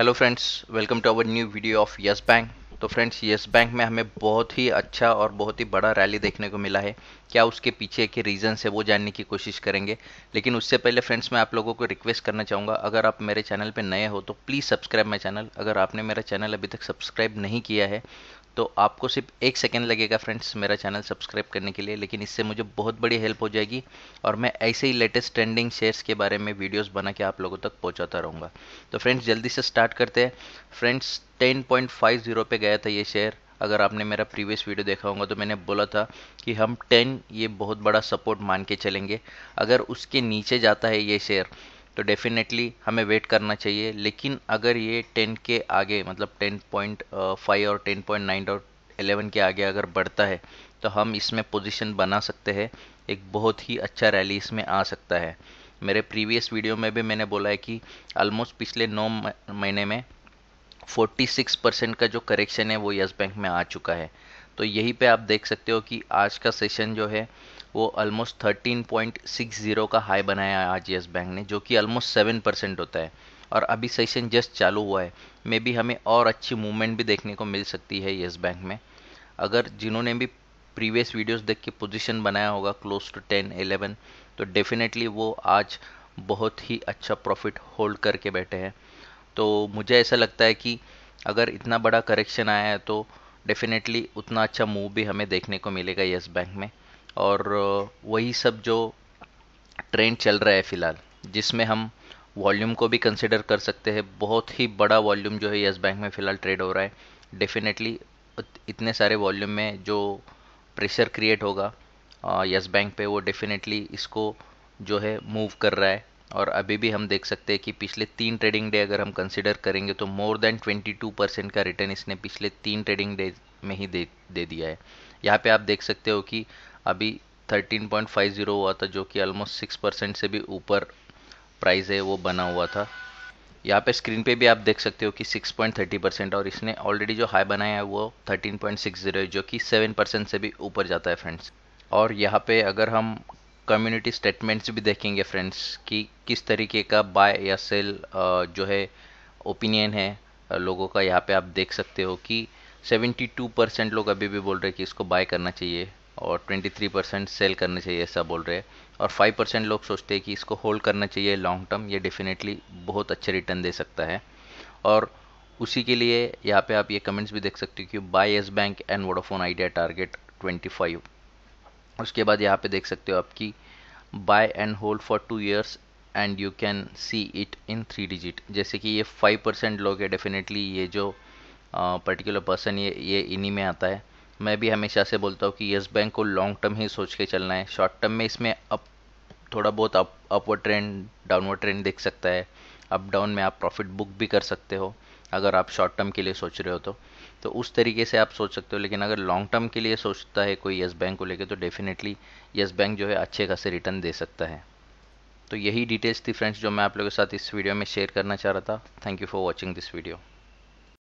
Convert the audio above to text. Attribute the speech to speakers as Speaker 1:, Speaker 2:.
Speaker 1: hello friends welcome to our new video of Yes Bank तो friends Yes Bank में हमें बहुत ही अच्छा और बहुत ही बड़ा रैली देखने को मिला है क्या उसके पीछे के रीजन है वो जानने की कोशिश करेंगे लेकिन उससे पहले फ्रेंड्स मैं आप लोगों को रिक्वेस्ट करना चाहूँगा अगर आप मेरे चैनल पर नए हो तो प्लीज़ सब्सक्राइब माई चैनल अगर आपने मेरा चैनल अभी तक सब्सक्राइब नहीं किया है तो आपको सिर्फ एक सेकेंड लगेगा फ्रेंड्स मेरा चैनल सब्सक्राइब करने के लिए लेकिन इससे मुझे बहुत बड़ी हेल्प हो जाएगी और मैं ऐसे ही लेटेस्ट ट्रेंडिंग शेयर्स के बारे में वीडियोस बना के आप लोगों तक पहुंचाता रहूँगा तो फ्रेंड्स जल्दी से स्टार्ट करते हैं फ्रेंड्स 10.50 पे गया था ये शेयर अगर आपने मेरा प्रीवियस वीडियो देखा होगा तो मैंने बोला था कि हम टेन ये बहुत बड़ा सपोर्ट मान के चलेंगे अगर उसके नीचे जाता है ये शेयर तो डेफिनेटली हमें वेट करना चाहिए लेकिन अगर ये 10 के आगे मतलब 10.5 और 10.9 और 11 के आगे अगर बढ़ता है तो हम इसमें पोजीशन बना सकते हैं एक बहुत ही अच्छा रैली इसमें आ सकता है मेरे प्रीवियस वीडियो में भी मैंने बोला है कि ऑलमोस्ट पिछले नौ महीने में 46 परसेंट का जो करेक्शन है वो यस बैंक में आ चुका है तो यही पे आप देख सकते हो कि आज का सेशन जो है वो almost thirteen point six zero का हाई बनाया है आज येस बैंक ने जो कि ऑलमोस्ट सेवन परसेंट होता है और अभी सेशन जस्ट चालू हुआ है मे बी हमें और अच्छी मूवमेंट भी देखने को मिल सकती है येस बैंक में अगर जिन्होंने भी प्रीवियस वीडियोस देख के पोजीशन बनाया होगा क्लोज टू टेन एलेवन तो डेफिनेटली वो आज बहुत ही अच्छा प्रॉफिट होल्ड करके बैठे हैं तो मुझे ऐसा लगता है कि अगर इतना बड़ा करेक्शन आया है तो डेफिनेटली उतना अच्छा मूव भी हमें देखने को मिलेगा येस बैंक में और वही सब जो ट्रेंड चल रहा है फ़िलहाल जिसमें हम वॉल्यूम को भी कंसिडर कर सकते हैं बहुत ही बड़ा वॉल्यूम जो है यस बैंक में फ़िलहाल ट्रेड हो रहा है डेफिनेटली इतने सारे वॉल्यूम में जो प्रेशर क्रिएट होगा यस बैंक पे वो डेफिनेटली इसको जो है मूव कर रहा है और अभी भी हम देख सकते हैं कि पिछले तीन ट्रेडिंग डे अगर हम कंसिडर करेंगे तो मोर देन टू परसेंट का रिटर्न इसने पिछले तीन ट्रेडिंग डे में ही दे दे दिया है यहाँ पे आप देख सकते हो कि अभी 13.50 हुआ था जो कि ऑलमोस्ट सिक्स परसेंट से भी ऊपर प्राइस है वो बना हुआ था यहाँ पे स्क्रीन पे भी आप देख सकते हो कि 6.30 परसेंट और इसने ऑलरेडी जो हाई बनाया है वो 13.60 है जो कि 7 परसेंट से भी ऊपर जाता है फ्रेंड्स और यहाँ पे अगर हम कम्युनिटी स्टेटमेंट्स भी देखेंगे फ्रेंड्स कि किस तरीके का बाय या सेल जो है ओपिनियन है लोगों का यहाँ पे आप देख सकते हो कि 72 परसेंट लोग अभी भी बोल रहे हैं कि इसको बाय करना चाहिए और 23 परसेंट सेल करने चाहिए ऐसा बोल रहे हैं और 5 परसेंट लोग सोचते हैं कि इसको होल्ड करना चाहिए लॉन्ग टर्म ये डेफिनेटली बहुत अच्छे रिटर्न दे सकता है और उसी के लिए यहाँ पे आप ये कमेंट्स भी देख सकते हो कि buy Yes Bank and Vodafone Idea target 25 उसके बाद यहाँ पे देख सकते हो आपकी buy and hold for two years and you can see it in three digit जैसे कि ये फाइव परसेंट लोग है डेफिनेटली ये जो पर्टिकुलर पर्सन ये ये इन्हीं में आता है मैं भी हमेशा से बोलता हूँ कि येस बैंक को लॉन्ग टर्म ही सोच के चलना है शॉर्ट टर्म में इसमें अप थोड़ा बहुत up upward trend downward trend देख सकता है अप डाउन में आप प्रॉफिट बुक भी कर सकते हो अगर आप शॉर्ट टर्म के लिए सोच रहे हो तो तो उस तरीके से आप सोच सकते हो लेकिन अगर लॉन्ग टर्म के लिए सोचता है कोई येस बैंक को लेकर तो डेफिनेटली येस बैंक जो है अच्छे खासे रिटर्न दे सकता है तो यही डिटेल्स थी फ्रेंड्स जो मैं आप लोगों के साथ इस वीडियो में शेयर करना चाह रहा था thank you for watching this video